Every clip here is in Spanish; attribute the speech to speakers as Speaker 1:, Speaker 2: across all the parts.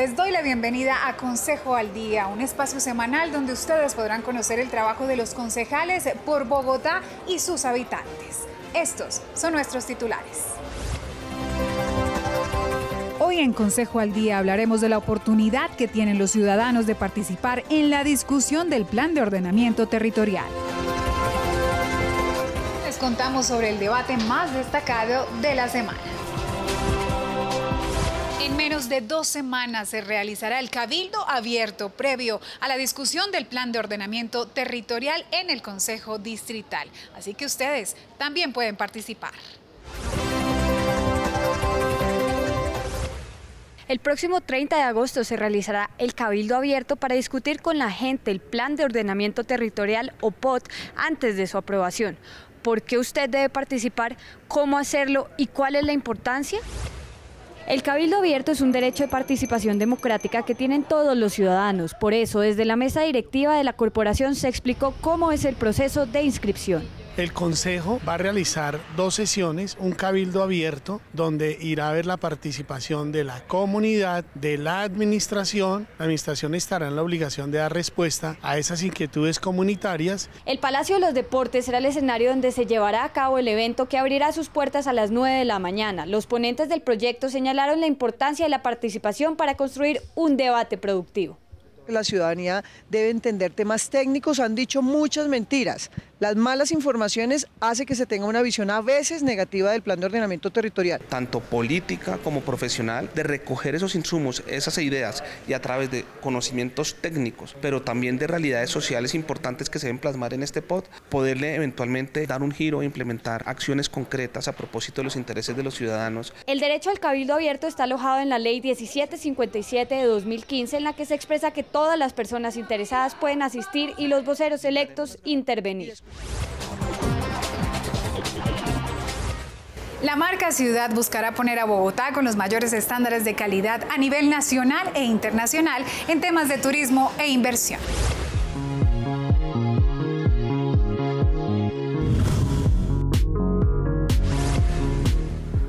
Speaker 1: Les doy la bienvenida a Consejo al Día, un espacio semanal donde ustedes podrán conocer el trabajo de los concejales por Bogotá y sus habitantes. Estos son nuestros titulares. Hoy en Consejo al Día hablaremos de la oportunidad que tienen los ciudadanos de participar en la discusión del Plan de Ordenamiento Territorial. Les contamos sobre el debate más destacado de la semana menos de dos semanas se realizará el cabildo abierto previo a la discusión del plan de ordenamiento territorial en el Consejo Distrital. Así que ustedes también pueden participar.
Speaker 2: El próximo 30 de agosto se realizará el Cabildo Abierto para discutir con la gente el Plan de Ordenamiento Territorial o POT antes de su aprobación. ¿Por qué usted debe participar? ¿Cómo hacerlo? ¿Y cuál es la importancia? El cabildo abierto es un derecho de participación democrática que tienen todos los ciudadanos. Por eso, desde la mesa directiva de la corporación se explicó cómo es el proceso de inscripción.
Speaker 3: El Consejo va a realizar dos sesiones, un cabildo abierto, donde irá a ver la participación de la comunidad, de la administración. La administración estará en la obligación de dar respuesta a esas inquietudes comunitarias.
Speaker 2: El Palacio de los Deportes será el escenario donde se llevará a cabo el evento que abrirá sus puertas a las 9 de la mañana. Los ponentes del proyecto señalaron la importancia de la participación para construir un debate productivo. La ciudadanía debe entender temas técnicos, han dicho muchas mentiras, las malas informaciones hace que se tenga una visión a veces negativa del plan de ordenamiento territorial.
Speaker 3: Tanto política como profesional, de recoger esos insumos, esas ideas y a través de conocimientos técnicos, pero también de realidades sociales importantes que se deben plasmar en este POT, poderle eventualmente dar un giro e implementar acciones concretas a propósito de los intereses de los ciudadanos.
Speaker 2: El derecho al cabildo abierto está alojado en la ley 1757 de 2015, en la que se expresa que todas las personas interesadas pueden asistir y los voceros electos intervenir.
Speaker 1: La marca Ciudad buscará poner a Bogotá con los mayores estándares de calidad a nivel nacional e internacional en temas de turismo e inversión.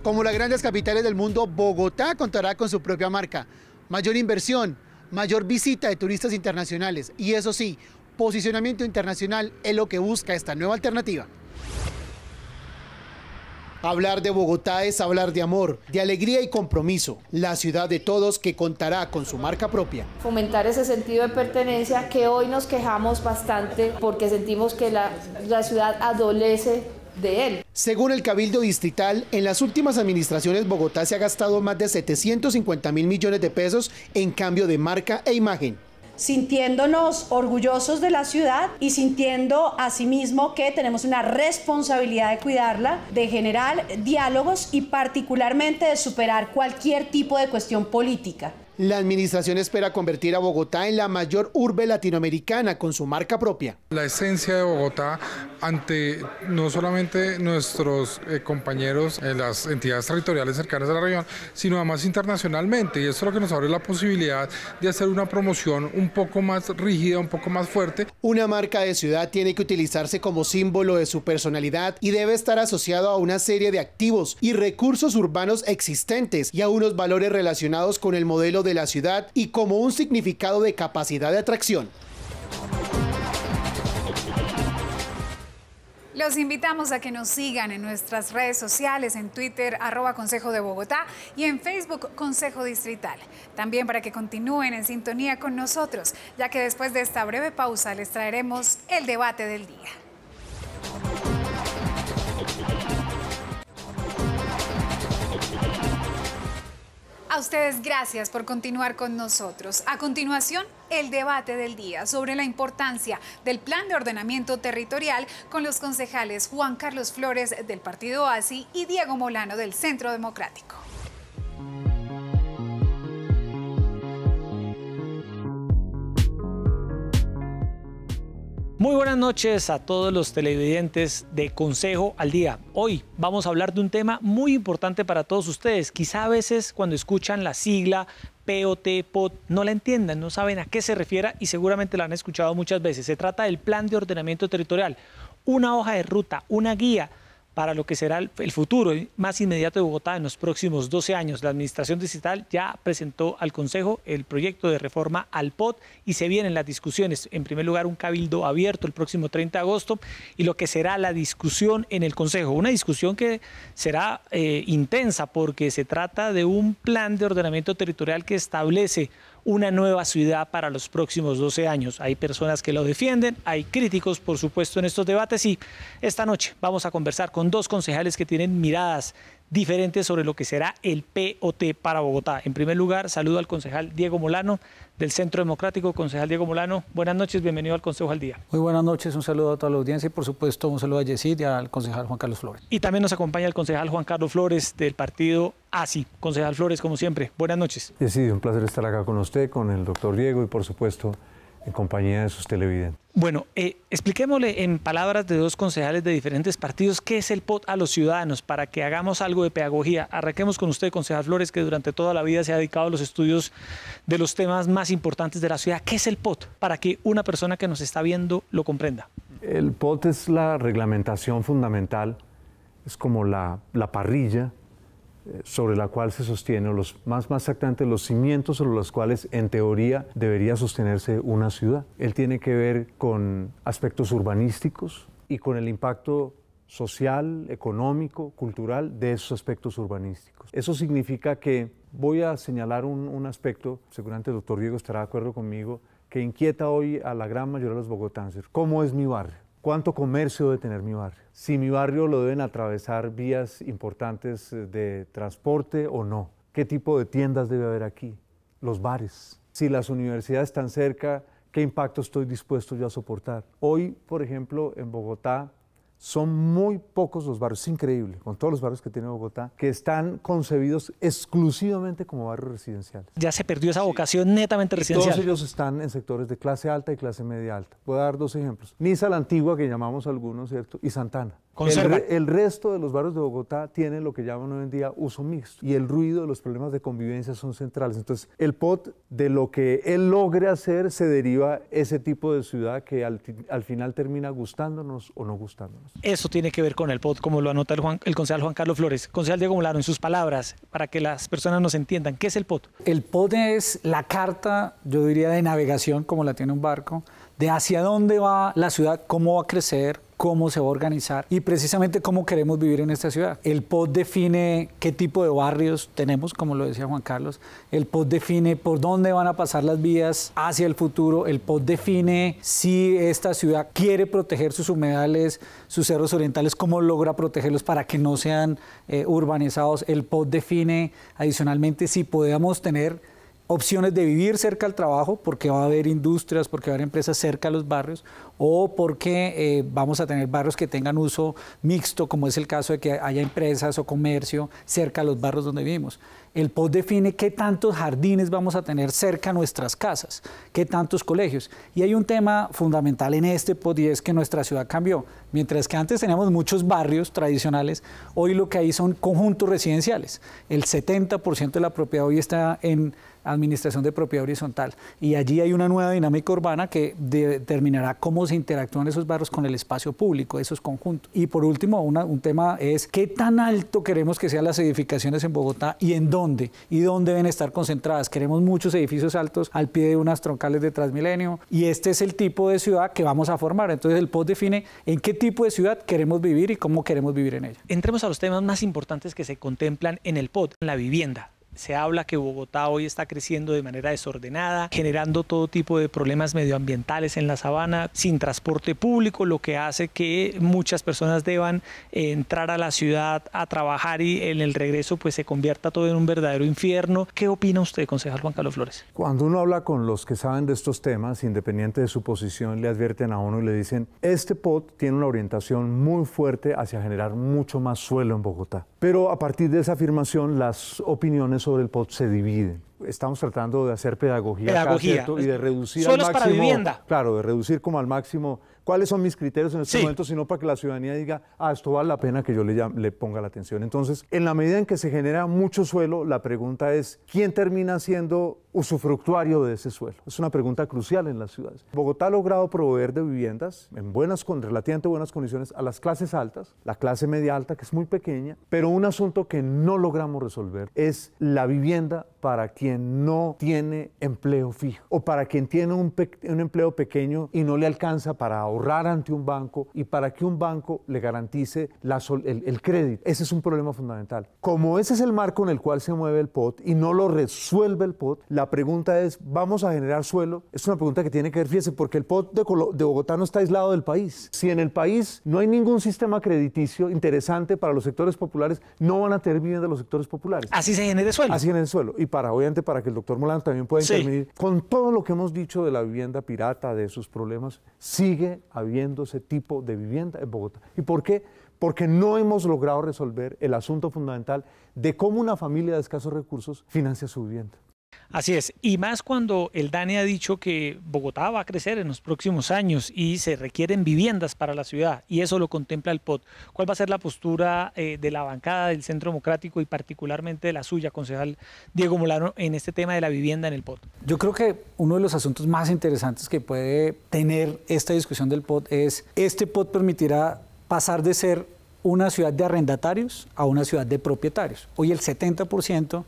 Speaker 3: Como las grandes capitales del mundo, Bogotá contará con su propia marca. Mayor inversión, mayor visita de turistas internacionales y eso sí, posicionamiento internacional es lo que busca esta nueva alternativa. Hablar de Bogotá es hablar de amor, de alegría y compromiso, la ciudad de todos que contará con su marca propia.
Speaker 2: Fomentar ese sentido de pertenencia que hoy nos quejamos bastante porque sentimos que la, ciudad adolece de él.
Speaker 3: Según el Cabildo Distrital, en las últimas administraciones Bogotá se ha gastado más de 750 mil millones de pesos en cambio de marca e imagen
Speaker 1: sintiéndonos orgullosos de la ciudad y sintiendo asimismo que tenemos una responsabilidad de cuidarla, de generar diálogos y particularmente de superar cualquier tipo de cuestión política.
Speaker 3: La administración espera convertir a Bogotá en la mayor urbe latinoamericana con su marca propia. La esencia de Bogotá ante no solamente nuestros eh, compañeros en las entidades territoriales cercanas a la región, sino además internacionalmente. Y eso es lo que nos abre la posibilidad de hacer una promoción un poco más rígida, un poco más fuerte. Una marca de ciudad tiene que utilizarse como símbolo de su personalidad y debe estar asociado a una serie de activos y recursos urbanos existentes y a unos valores relacionados con el modelo de la ciudad y como un significado de capacidad de atracción.
Speaker 1: Los invitamos a que nos sigan en nuestras redes sociales, en Twitter, arroba Consejo de Bogotá y en Facebook, Consejo Distrital. También para que continúen en sintonía con nosotros, ya que después de esta breve pausa les traeremos el debate del día. A ustedes gracias por continuar con nosotros. A continuación, el debate del día sobre la importancia del plan de ordenamiento territorial con los concejales Juan Carlos Flores del Partido ASI y Diego Molano del Centro Democrático.
Speaker 4: Muy buenas noches a todos los televidentes de Consejo al Día. Hoy vamos a hablar de un tema muy importante para todos ustedes. Quizá a veces cuando escuchan la sigla POT, POT, no la entiendan, no saben a qué se refiere y seguramente la han escuchado muchas veces. Se trata del Plan de Ordenamiento Territorial, una hoja de ruta, una guía para lo que será el, futuro más inmediato de Bogotá en los próximos 12 años. La Administración digital ya presentó al Consejo el proyecto de reforma al POT y se vienen las discusiones. En primer lugar, un cabildo abierto el próximo 30 de agosto y lo que será la discusión en el Consejo. Una discusión que será eh, intensa porque se trata de un plan de ordenamiento territorial que establece una nueva ciudad para los próximos 12 años. Hay personas que lo defienden, hay críticos, por supuesto, en estos debates y esta noche vamos a conversar con dos concejales que tienen miradas diferentes sobre lo que será el POT para Bogotá. En primer lugar, saludo al concejal Diego Molano del Centro Democrático. Concejal Diego Molano, buenas noches, bienvenido al Consejo al Día.
Speaker 5: Muy buenas noches, un saludo a toda la audiencia y por supuesto un saludo a Yesid y al concejal
Speaker 4: Juan Carlos Flores. Y también nos acompaña el concejal Juan Carlos Flores del partido ASI. Concejal Flores, como
Speaker 6: siempre, buenas noches. Yesid, un placer estar acá con usted, con el doctor Diego y por supuesto en compañía de sus televidentes.
Speaker 4: Bueno, eh, expliquémosle en palabras de dos concejales de diferentes partidos qué es el POT a los ciudadanos para que hagamos algo de pedagogía. Arranquemos con usted, concejal Flores, que durante toda la vida se ha dedicado a los estudios de los temas más importantes de la ciudad. ¿Qué es el POT? Para que una persona que nos
Speaker 6: está viendo lo comprenda. El POT es la reglamentación fundamental, es como la, la parrilla eh, sobre la cual se sostiene, los, más, más exactamente los cimientos sobre los cuales en teoría debería sostenerse una ciudad. Él tiene que ver con aspectos urbanísticos y con el impacto social, económico, cultural de esos aspectos urbanísticos. Eso significa que voy a señalar un, un aspecto, seguramente el doctor Diego estará de acuerdo conmigo, que inquieta hoy a la gran mayoría de los bogotanos. ¿Cómo es mi barrio? ¿Cuánto comercio debe tener mi barrio? Si mi barrio lo deben atravesar vías importantes eh, de transporte o no. ¿Qué tipo de tiendas debe haber aquí? Los bares. Si las universidades están cerca, ¿qué impacto estoy dispuesto yo a soportar? Hoy, por ejemplo, en Bogotá son muy pocos los barrios, es increíble, con todos los barrios que tiene Bogotá, que están concebidos exclusivamente como barrios residenciales. Ya se perdió esa vocación netamente residencial. Todos ellos están en sectores de clase alta y clase media alta. Voy a dar dos ejemplos. Niza la Antigua, que llamamos algunos, ¿cierto? Y Santana. El, resto de los barrios de Bogotá tienen lo que llaman hoy en día uso mixto y el ruido de los problemas de convivencia son centrales. Entonces, el POT de lo que él logre hacer se deriva ese tipo de ciudad que al, final termina gustándonos o no gustándonos.
Speaker 4: Eso tiene que ver con el POT, como lo anota el, concejal Juan Carlos Flores. Concejal Diego Mularo, en sus palabras, para que las personas nos entiendan, ¿qué es el POT? El POT es la carta, yo
Speaker 5: diría, de navegación, como la tiene un barco, de hacia dónde va la ciudad, cómo va a crecer, cómo se va a organizar y precisamente cómo queremos vivir en esta ciudad. El POT define qué tipo de barrios tenemos, como lo decía Juan Carlos. El POT define por dónde van a pasar las vías hacia el futuro. El POT define si esta ciudad quiere proteger sus humedales, sus cerros orientales, cómo logra protegerlos para que no sean eh, urbanizados. El POT define adicionalmente si podemos tener opciones de vivir cerca al trabajo, porque va a haber industrias, porque va a haber empresas cerca a los barrios, o porque eh, vamos a tener barrios que tengan uso mixto, como es el caso de que haya empresas o comercio cerca a los barrios donde vivimos. El POS define qué tantos jardines vamos a tener cerca a nuestras casas, qué tantos colegios. Y hay un tema fundamental en este POD y es que nuestra ciudad cambió. Mientras que antes teníamos muchos barrios tradicionales, hoy lo que hay son conjuntos residenciales. El 70% de la propiedad hoy está en administración de propiedad horizontal. Y allí hay una nueva dinámica urbana que determinará cómo se interactúan esos barrios con el espacio público, esos conjuntos. Y por último, un tema es qué tan alto queremos que sean las edificaciones en Bogotá y en dónde, y dónde deben estar concentradas. Queremos muchos edificios altos al pie de unas troncales de Transmilenio y este es el tipo de ciudad que vamos a formar. Entonces el POT define en qué tipo de ciudad queremos vivir y cómo queremos
Speaker 4: vivir en ella. Entremos a los temas más importantes que se contemplan en el POT, la vivienda. Se habla que Bogotá hoy está creciendo de manera desordenada, generando todo tipo de problemas medioambientales en la sabana, sin transporte público, lo que hace que muchas personas deban entrar a la ciudad a trabajar y en el regreso pues se convierta todo en un verdadero infierno. ¿Qué opina usted, concejal Juan Carlos Flores?
Speaker 6: Cuando uno habla con los que saben de estos temas, independiente de su posición, le advierten a uno y le dicen, este POT tiene una orientación muy fuerte hacia generar mucho más suelo en Bogotá. Pero a partir de esa afirmación, las opiniones sobre el POT se dividen. Estamos tratando de hacer pedagogía, pedagogía. y de reducir al máximo, vivienda. Claro, de reducir como al máximo cuáles son mis criterios en este momento, sino para que la ciudadanía diga, ah, esto vale la pena que yo le, le ponga la atención. Entonces, en la medida en que se genera mucho suelo, la pregunta es, ¿quién termina siendo usufructuario de ese suelo? Es una pregunta crucial en las ciudades. Bogotá ha logrado proveer de viviendas en buenas, con relativamente buenas condiciones a las clases altas, la clase media alta, que es muy pequeña, pero un asunto que no logramos resolver es la vivienda para quien no tiene empleo fijo o para quien tiene un, un empleo pequeño y no le alcanza para ahorrar ante un banco y para que un banco le garantice la el, crédito. Ese es un problema fundamental. Como ese es el marco en el cual se mueve el POT y no lo resuelve el POT, la pregunta es, ¿vamos a generar suelo? Es una pregunta que tiene que ver, fíjese, porque el POT de, de Bogotá no está aislado del país. Si en el país no hay ningún sistema crediticio interesante para los sectores populares, no van a tener vivienda los sectores populares. Así se genera suelo. Así en el suelo. Y para, obviamente, para que el doctor Molano también pueda intervenir, con todo lo que hemos dicho de la vivienda pirata, de sus problemas, sigue habiendo ese tipo de vivienda en Bogotá. ¿Y por qué? Porque no hemos logrado resolver el asunto fundamental de cómo una familia de escasos recursos financia su vivienda.
Speaker 4: Así es, y más cuando el DANE ha dicho que Bogotá va a crecer en los próximos años y se requieren viviendas para la ciudad, y eso lo contempla el POT. ¿Cuál va a ser la postura eh, de la bancada del Centro Democrático y particularmente de la suya, concejal Diego Molano, en este tema de la vivienda en el POT?
Speaker 5: Yo creo que uno de los asuntos más interesantes que puede tener esta discusión del POT es, este POT permitirá pasar de ser una ciudad de arrendatarios a una ciudad de propietarios. Hoy el 70%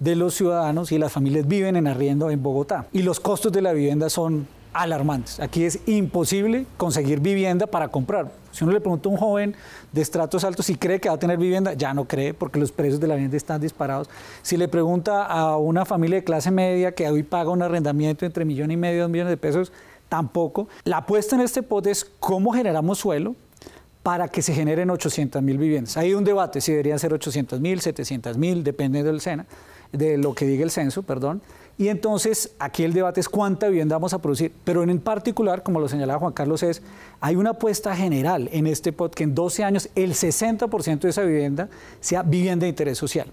Speaker 5: de los ciudadanos y las familias viven en arriendo en Bogotá. Y los costos de la vivienda son alarmantes. Aquí es imposible conseguir vivienda para comprar. Si uno le pregunta a un joven de estratos altos si cree que va a tener vivienda, ya no cree porque los precios de la vivienda están disparados. Si le pregunta a una familia de clase media que hoy paga un arrendamiento entre millón y medio dos millones de pesos, tampoco. La apuesta en este pot es cómo generamos suelo para que se generen 800 mil viviendas. Hay un debate si deberían ser 800 mil, 700 mil, depende del SENA de lo que diga el censo, perdón. Y entonces aquí el debate es cuánta vivienda vamos a producir, pero en particular, como lo señalaba Juan Carlos, es hay una apuesta general en este POT que en 12 años el 60% de esa vivienda sea vivienda de interés social.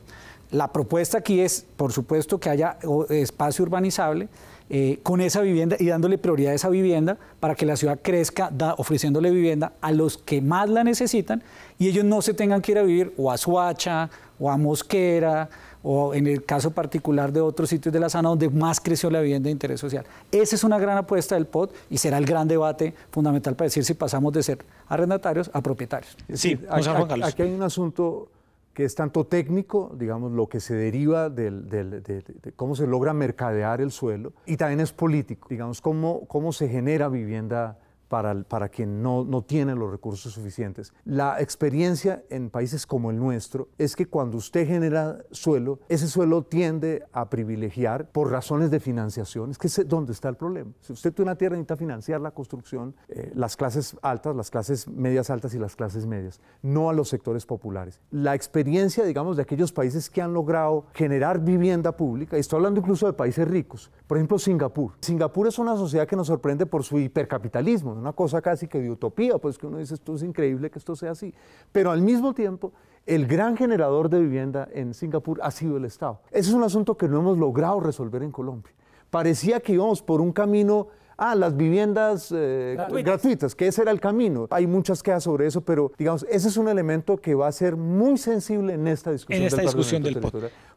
Speaker 5: La propuesta aquí es, por supuesto, que haya espacio urbanizable eh, con esa vivienda y dándole prioridad a esa vivienda para que la ciudad crezca, ofreciéndole vivienda a los que más la necesitan y ellos no se tengan que ir a vivir o a Suacha o a Mosquera o en el caso particular de otros sitios de la zona donde más creció la vivienda de interés social. Esa es una gran apuesta del POT y será el gran debate fundamental para decir si pasamos de ser arrendatarios a propietarios.
Speaker 4: Sí,
Speaker 6: aquí, aquí hay un asunto que es tanto técnico, digamos, lo que se deriva del, de, cómo se logra mercadear el suelo, y también es político, digamos, cómo, cómo se genera vivienda para, para quien no, no tiene los recursos suficientes. La experiencia en países como el nuestro es que cuando usted genera suelo, ese suelo tiende a privilegiar por razones de financiación. Es que es donde está el problema. Si usted tiene una tierra necesita financiar la construcción, eh, las clases altas, las clases medias altas y las clases medias, no a los sectores populares. La experiencia, digamos, de aquellos países que han logrado generar vivienda pública, y estoy hablando incluso de países ricos, por ejemplo Singapur. Singapur es una sociedad que nos sorprende por su hipercapitalismo una cosa casi que de utopía, pues que uno dice, esto es increíble que esto sea así. Pero al mismo tiempo, el gran generador de vivienda en Singapur ha sido el Estado. Ese es un asunto que no hemos logrado resolver en Colombia. Parecía que íbamos por un camino Ah, las viviendas eh, gratuitas. que ese era el camino. Hay muchas quejas sobre eso, pero digamos, ese es un elemento que va a ser muy sensible en esta discusión. En esta discusión del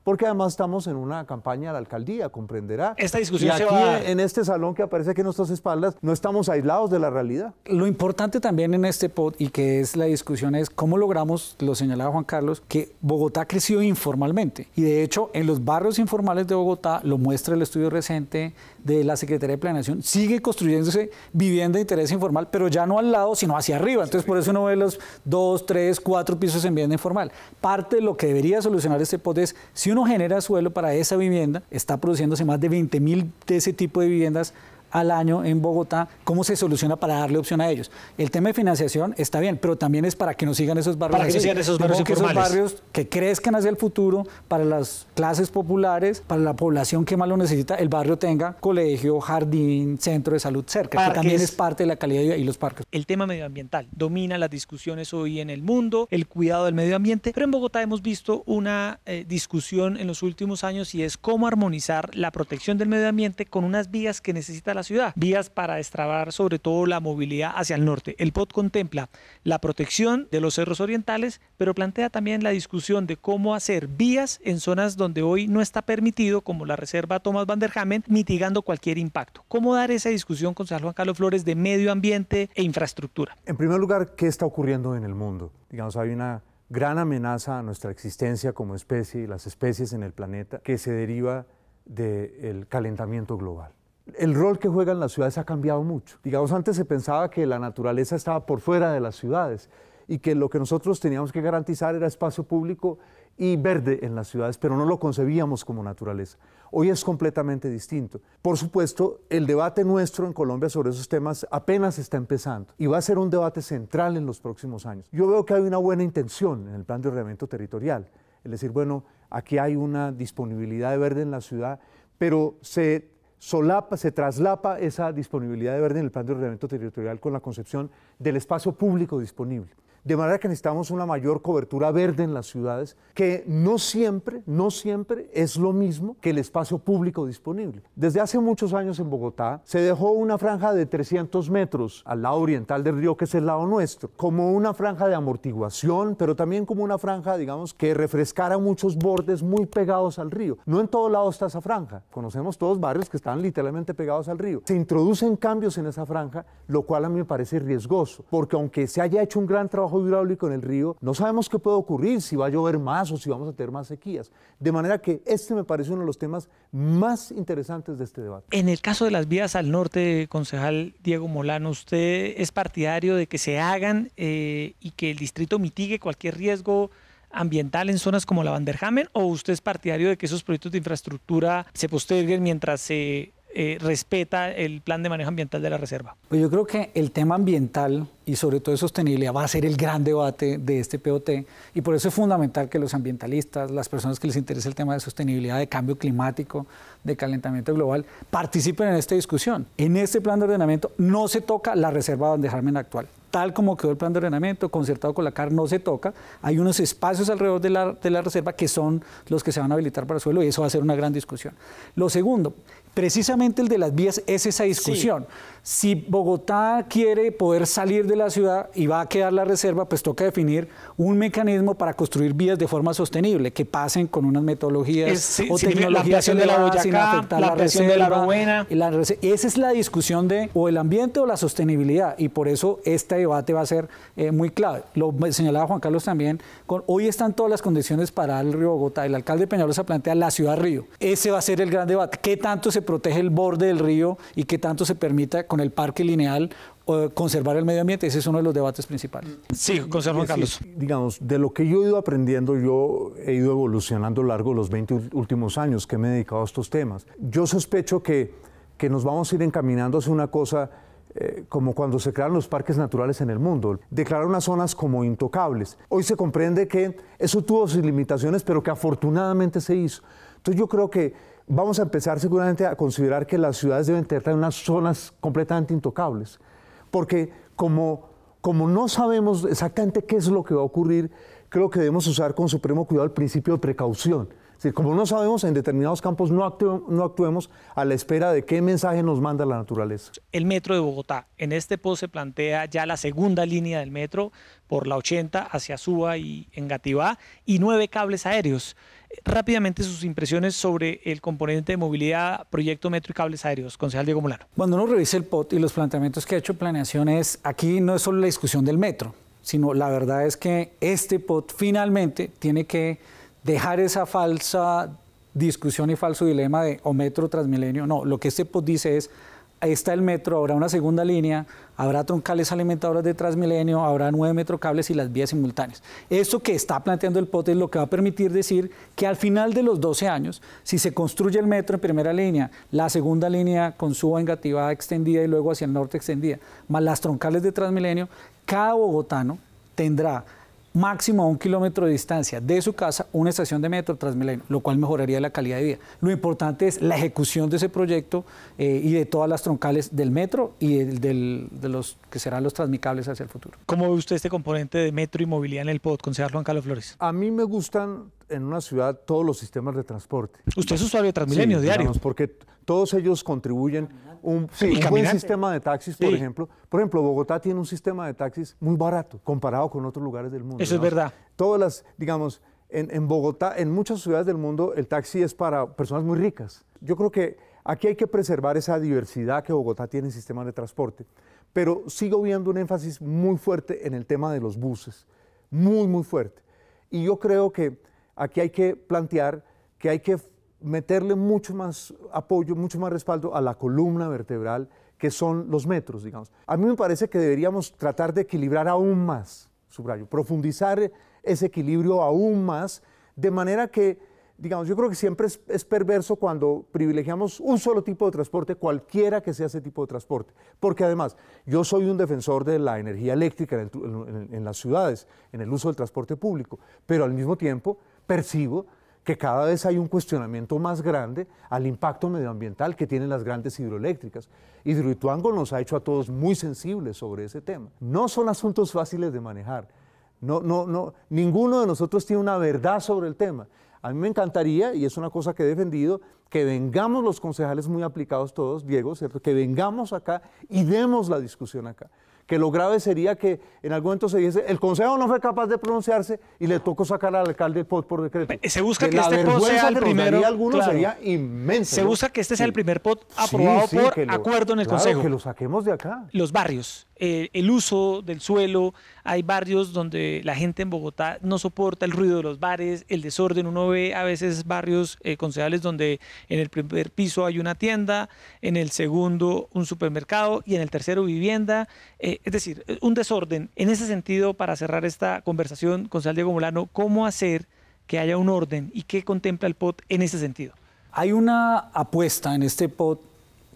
Speaker 6: Porque además estamos en una campaña de la alcaldía, comprenderá. Esta discusión y aquí, se eh, en este salón que aparece aquí en nuestras espaldas, no estamos aislados de la realidad.
Speaker 5: Lo importante también en este pod y que es la discusión es cómo logramos, lo señalaba Juan Carlos, que Bogotá creció informalmente. Y de hecho, en los barrios informales de Bogotá, lo muestra el estudio reciente de la Secretaría de Planeación, sigue construyéndose vivienda de interés informal, pero ya no al lado, sino hacia arriba. Entonces, por eso uno ve los dos, tres, cuatro pisos en vivienda informal. Parte de lo que debería solucionar este POT es, si uno genera suelo para esa vivienda, está produciéndose más de 20 mil de ese tipo de viviendas al año en Bogotá, ¿cómo se soluciona para darle opción a ellos? El tema de financiación está bien, pero también es para que nos sigan esos barrios. Para que sigan esos barrios, que esos barrios que crezcan hacia el futuro, para las clases populares, para la población que más lo necesita, el barrio tenga colegio, jardín, centro de salud cerca, que también es
Speaker 4: parte de la calidad de vida y los parques. El tema medioambiental domina las discusiones hoy en el mundo, el cuidado del medio ambiente, pero en Bogotá hemos visto una eh, discusión en los últimos años y es cómo armonizar la protección del medio ambiente con unas vías que necesita la ciudad, vías para destrabar sobre todo la movilidad hacia el norte. El POT contempla la protección de los cerros orientales, pero plantea también la discusión de cómo hacer vías en zonas donde hoy no está permitido, como la Reserva Thomas van der Hamen, mitigando cualquier impacto. ¿Cómo dar esa discusión, con San Juan Carlos Flores,
Speaker 6: de medio ambiente e infraestructura? En primer lugar, ¿qué está ocurriendo en el mundo? Digamos, hay una gran amenaza a nuestra existencia como especie y las especies en el planeta que se deriva del calentamiento global el rol que juegan las ciudades ha cambiado mucho. Digamos, antes se pensaba que la naturaleza estaba por fuera de las ciudades y que lo que nosotros teníamos que garantizar era espacio público y verde en las ciudades, pero no lo concebíamos como naturaleza. Hoy es completamente distinto. Por supuesto, el debate nuestro en Colombia sobre esos temas apenas está empezando y va a ser un debate central en los próximos años. Yo veo que hay una buena intención en el plan de ordenamiento territorial, es decir, bueno, aquí hay una disponibilidad de verde en la ciudad, pero se solapa, se traslapa esa disponibilidad de verde en el plan de ordenamiento territorial con la concepción del espacio público disponible. De manera que necesitamos una mayor cobertura verde en las ciudades, que no siempre, no siempre es lo mismo que el espacio público disponible. Desde hace muchos años en Bogotá se dejó una franja de 300 metros al lado oriental del río, que es el lado nuestro, como una franja de amortiguación, pero también como una franja, digamos, que refrescara muchos bordes muy pegados al río. No en todo lado está esa franja. Conocemos todos barrios que están literalmente pegados al río. Se introducen cambios en esa franja, lo cual a mí me parece riesgoso, porque aunque se haya hecho un gran trabajo hidráulico en el río, no sabemos qué puede ocurrir, si va a llover más o si vamos a tener más sequías. De manera que este me parece uno de los temas más interesantes de este debate.
Speaker 4: En el caso de las vías al norte, concejal Diego Molano, ¿usted es partidario de que se hagan eh, y que el distrito mitigue cualquier riesgo? ambiental en zonas como la Vanderhamen o usted es partidario de que esos proyectos de infraestructura se posterguen mientras se eh, respeta el plan de manejo ambiental de la reserva?
Speaker 5: Pues yo creo que el tema ambiental y sobre todo de sostenibilidad va a ser el gran debate de este POT y por eso es fundamental que los ambientalistas, las personas que les interesa el tema de sostenibilidad, de cambio climático, de calentamiento global, participen en esta discusión. En este plan de ordenamiento no se toca la reserva donde actual tal como quedó el plan de ordenamiento, concertado con la CAR, no se toca. Hay unos espacios alrededor de la, de la, reserva que son los que se van a habilitar para el suelo y eso va a ser una gran discusión. Lo segundo, Precisamente el de las vías es esa discusión. Si Bogotá quiere poder salir de la ciudad y va a quedar la reserva, pues toca definir un mecanismo para construir vías de forma sostenible, que pasen con unas metodologías o tecnologías de la Boyacá, la, de la esa es la discusión de o el ambiente o la sostenibilidad y por eso este debate va a ser eh, muy clave. Lo señalaba Juan Carlos también, hoy están todas las condiciones para el río Bogotá. El alcalde Peñalosa plantea la ciudad río. Ese va a ser el gran debate. ¿Qué tanto se protege el borde del río y que tanto se permita con el parque lineal eh, conservar el medio ambiente. Ese es uno de los debates principales.
Speaker 6: Sí, Juan Carlos. Digamos, de lo que yo he ido aprendiendo, yo he ido evolucionando a lo largo de los 20 últimos años que me he dedicado a estos temas. Yo sospecho que, que nos vamos a ir encaminando hacia una cosa eh, como cuando se crearon los parques naturales en el mundo, Declararon las zonas como intocables. Hoy se comprende que eso tuvo sus limitaciones, pero que afortunadamente se hizo. Entonces yo creo que vamos a empezar seguramente a considerar que las ciudades deben tener unas zonas completamente intocables, porque como, como no sabemos exactamente qué es lo que va a ocurrir, creo que debemos usar con supremo cuidado el principio de precaución. Si como no sabemos, en determinados campos no, no, actuemos a la espera de qué mensaje nos manda la naturaleza.
Speaker 4: El metro de Bogotá, en este post se plantea ya la segunda línea del metro por la 80 hacia Suba y Engativá y nueve cables aéreos rápidamente sus impresiones sobre el componente de movilidad, proyecto metro y cables aéreos. Concejal Diego Molano.
Speaker 5: Cuando uno revisa el POT y los planteamientos que ha hecho Planeación es, aquí no es solo la discusión del metro, sino la verdad es que este POT finalmente tiene que dejar esa falsa discusión y falso dilema de o metro transmilenio. No, lo que este POT dice es ahí está el metro, habrá una segunda línea, habrá troncales alimentadoras de Transmilenio, habrá nueve metrocables y las vías simultáneas. Esto que está planteando el POTE es lo que va a permitir decir que al final de los 12 años, si se construye el metro en primera línea, la segunda línea con su engativada extendida y luego hacia el norte extendida, más las troncales de Transmilenio, cada bogotano tendrá máximo a un kilómetro de distancia de su casa una estación de metro Transmilenio, lo cual mejoraría la calidad de vida. Lo importante es la ejecución de ese proyecto eh, y de todas las troncales del metro y de, los que
Speaker 6: serán los transmicables hacia el futuro. ¿Cómo ve usted este componente de metro y movilidad en el POD, concejal Juan Carlos Flores? A mí me gustan en una ciudad todos los sistemas de transporte. Usted es usuario de Transmilenio sí, diario. porque todos ellos contribuyen un, un buen sistema de taxis, por ejemplo. Por ejemplo, Bogotá tiene un sistema de taxis muy barato comparado con otros lugares del mundo. Eso es verdad. Todas las, digamos, en, en Bogotá, en muchas ciudades del mundo, el taxi es para personas muy ricas. Yo creo que aquí hay que preservar esa diversidad que Bogotá tiene en sistemas de transporte. Pero sigo viendo un énfasis muy fuerte en el tema de los buses. Muy, muy fuerte. Y yo creo que aquí hay que plantear que hay que meterle mucho más apoyo, mucho más respaldo a la columna vertebral, que son los metros, digamos. A mí me parece que deberíamos tratar de equilibrar aún más, subrayo, profundizar ese equilibrio aún más, de manera que, digamos, yo creo que siempre es, perverso cuando privilegiamos un solo tipo de transporte, cualquiera que sea ese tipo de transporte. Porque además, yo soy un defensor de la energía eléctrica en las ciudades, en el uso del transporte público, pero al mismo tiempo percibo que cada vez hay un cuestionamiento más grande al impacto medioambiental que tienen las grandes hidroeléctricas. Hidroituango nos ha hecho a todos muy sensibles sobre ese tema. No son asuntos fáciles de manejar. No, no, no, ninguno de nosotros tiene una verdad sobre el tema. A mí me encantaría, y es una cosa que he defendido, que vengamos los concejales muy aplicados todos, Diego, ¿cierto? Que vengamos acá y demos la discusión acá que lo grave sería que en algún momento se dijese, el Consejo no fue capaz de pronunciarse y le tocó sacar al alcalde el POT por decreto. Se busca que, este POT sea el primero. Se busca que este sea el primer POT aprobado por acuerdo en el Consejo. que lo saquemos de acá. Los
Speaker 4: barrios. Eh, el uso del suelo. Hay barrios donde la gente en Bogotá no soporta el ruido de los bares, el desorden. Uno ve a veces barrios eh, concejales donde en el primer piso hay una tienda, en el segundo un supermercado y en el tercero vivienda. Eh, es decir, un desorden. En ese sentido, para cerrar esta conversación, concejal Diego Molano, ¿cómo hacer que haya un orden y qué contempla el POT en ese sentido? Hay
Speaker 5: una apuesta en este POT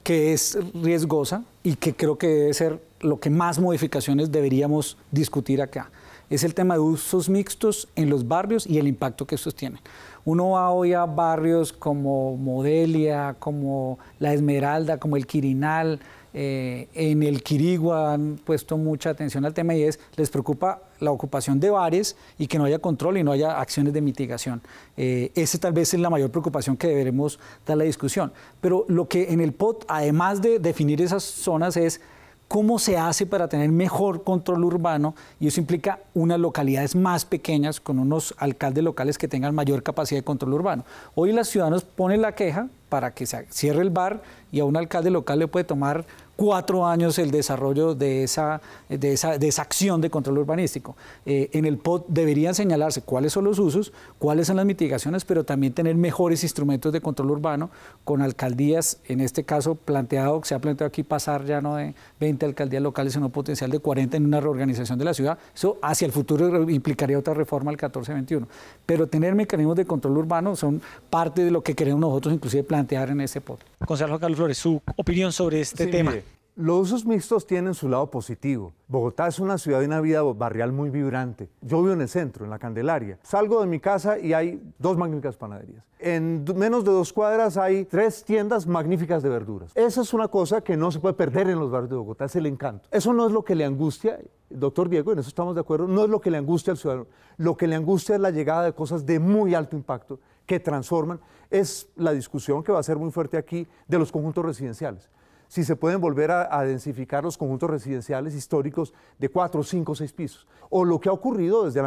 Speaker 5: que es riesgosa y que creo que debe ser lo que más modificaciones deberíamos discutir acá. Es el tema de usos mixtos en los barrios y el impacto que estos tienen. Uno va hoy a barrios como Modelia, como La Esmeralda, como El Quirinal, eh, en el Quirigua han puesto mucha atención al tema y es, les preocupa la ocupación de bares y que no haya control y no haya acciones de mitigación. Eh, esa tal vez es la mayor preocupación que deberemos dar la discusión. Pero lo que en el POT, además de definir esas zonas, es ¿Cómo se hace para tener mejor control urbano? Y eso implica unas localidades más pequeñas con unos alcaldes locales que tengan mayor capacidad de control urbano. Hoy las ciudadanos ponen la queja para que se cierre el bar y a un alcalde local le puede tomar cuatro años el desarrollo de esa, de esa, acción de control urbanístico. Eh, en el POT deberían señalarse cuáles son los usos, cuáles son las mitigaciones, pero también tener mejores instrumentos de control urbano con alcaldías, en este caso planteado, se ha planteado aquí pasar ya no de 20 alcaldías locales, sino potencial de 40 en una reorganización de la ciudad. Eso hacia el futuro implicaría otra reforma al 1421. Pero tener mecanismos de control urbano son parte de lo que queremos nosotros inclusive
Speaker 4: plantear en ese POT. Concejal Carlos Flores, su opinión sobre
Speaker 6: este tema. Los usos mixtos tienen su lado positivo. Bogotá es una ciudad de una vida barrial muy vibrante. Yo vivo en el centro, en la Candelaria. Salgo de mi casa y hay dos magníficas panaderías. En menos de dos cuadras hay tres tiendas magníficas de verduras. Esa es una cosa que no se puede perder en los barrios de Bogotá, es el encanto. Eso no es lo que le angustia, doctor Diego, en eso estamos de acuerdo, no es lo que le angustia al ciudadano. Lo que le angustia es la llegada de cosas de muy alto impacto que transforman. Es la discusión que va a ser muy fuerte aquí de los conjuntos residenciales si se pueden volver a, densificar los conjuntos residenciales históricos de cuatro, cinco, seis pisos. O lo que ha ocurrido desde el,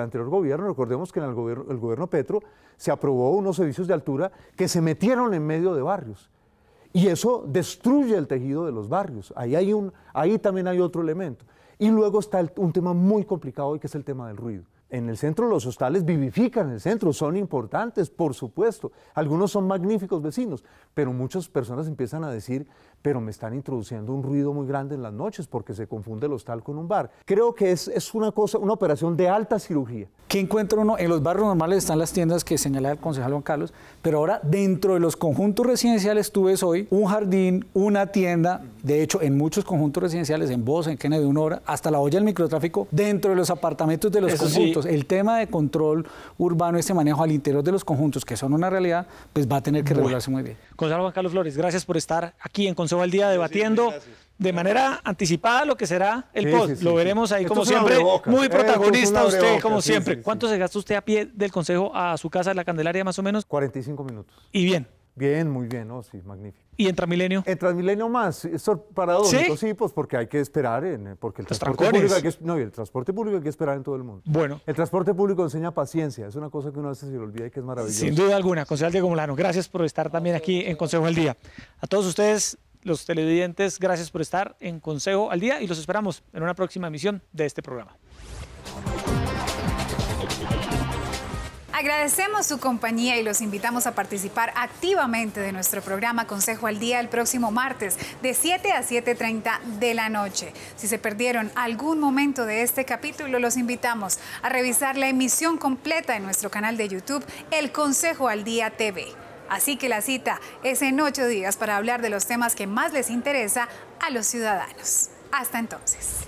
Speaker 6: anterior gobierno, recordemos que en el gobierno, Petro se aprobó unos servicios de altura que se metieron en medio de barrios. Y eso destruye el tejido de los barrios. Ahí, hay un, ahí también hay otro elemento. Y luego está un tema muy complicado hoy que es el tema del ruido en el centro los hostales vivifican el centro, son importantes, por supuesto. Algunos son magníficos vecinos, pero muchas personas empiezan a decir, pero me están introduciendo un ruido muy grande en las noches porque se confunde el hostal con un bar. Creo que es, una cosa, una operación de alta cirugía. ¿Qué encuentro uno? En los barrios normales están las tiendas que señalaba el concejal
Speaker 5: Juan Carlos, pero ahora dentro de los conjuntos residenciales tú ves hoy un jardín, una tienda, de hecho en muchos conjuntos residenciales, en Bos en Kennedy, una hora, hasta la olla del microtráfico, dentro de los apartamentos de los conjuntos. El tema de control urbano, este manejo al interior de los conjuntos, que son una realidad, pues va a tener que regularse
Speaker 4: muy bien. Concejal Juan Carlos Flores, gracias por estar aquí en el día debatiendo de manera anticipada lo que será el post. lo veremos ahí como siempre. Muy protagonista usted como siempre. ¿Cuánto se gasta usted a pie del Consejo a su casa de la Candelaria más o menos? 45 minutos. Y bien.
Speaker 6: Bien, muy bien, sí, magnífico. ¿Y en Transmilenio? En Transmilenio más, es paradójico, ¿Sí? ¿Sí? pues porque hay que esperar, en, eh, porque el transporte, público hay que, no, el transporte público hay que esperar en todo el mundo. Bueno. El transporte público enseña paciencia, es una cosa que uno a veces se le olvida y que es maravillosa. Sin duda
Speaker 4: alguna, concejal de Gomulano gracias por estar también aquí en Consejo del Día. A todos ustedes, los televidentes, gracias por estar en Consejo al Día y los esperamos en una próxima emisión de este programa.
Speaker 1: Agradecemos su compañía y los invitamos a participar activamente de nuestro programa Consejo al Día el próximo martes de 7 a 7.30 de la noche. Si se perdieron algún momento de este capítulo, los invitamos a revisar la emisión completa en nuestro canal de YouTube El Consejo al Día TV. Así que la cita es en ocho días para hablar de los temas que más les interesa a los ciudadanos. Hasta entonces.